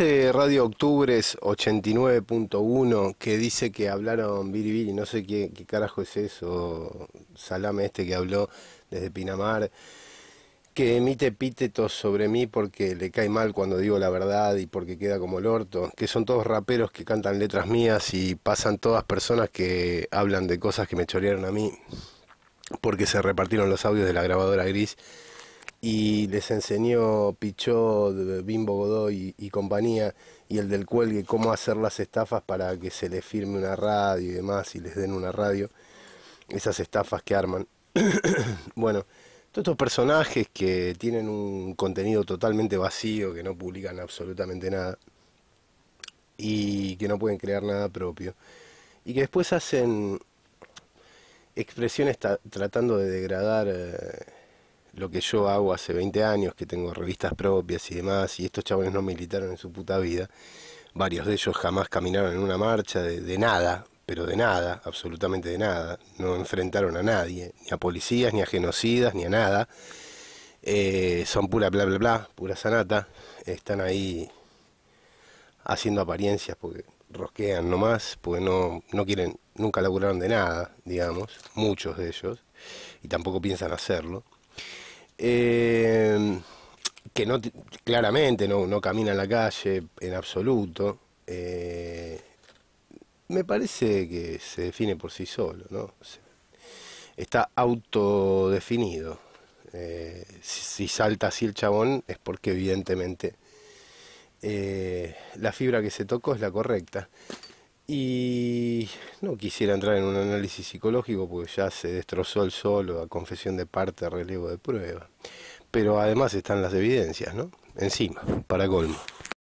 Radio Octubres 89.1 que dice que hablaron Biribiri, no sé qué, qué carajo es eso, Salame este que habló desde Pinamar, que emite epítetos sobre mí porque le cae mal cuando digo la verdad y porque queda como el orto, que son todos raperos que cantan letras mías y pasan todas personas que hablan de cosas que me chorearon a mí porque se repartieron los audios de la grabadora gris y les enseñó Pichot, Bimbo Godoy y, compañía, y el del cuelgue, cómo hacer las estafas para que se les firme una radio y demás, y les den una radio, esas estafas que arman. bueno, todos estos personajes que tienen un contenido totalmente vacío, que no publican absolutamente nada, y que no pueden crear nada propio, y que después hacen expresiones tratando de degradar... Eh, lo que yo hago hace 20 años, que tengo revistas propias y demás, y estos chavales no militaron en su puta vida, varios de ellos jamás caminaron en una marcha de, nada, pero de nada, absolutamente de nada, no enfrentaron a nadie, ni a policías, ni a genocidas, ni a nada, eh, son pura bla bla bla, pura sanata, están ahí haciendo apariencias porque rosquean nomás, porque no, no quieren, nunca laburaron de nada, digamos, muchos de ellos, y tampoco piensan hacerlo. Eh, que no claramente no, camina en la calle en absoluto, eh, me parece que se define por sí solo, ¿no? Está autodefinido. Eh, si, salta así el chabón es porque evidentemente la fibra que se tocó es la correcta. Y no quisiera entrar en un análisis psicológico porque ya se destrozó el solo a confesión de parte, relevo de prueba. Pero además están las evidencias, ¿no? Encima, para colmo.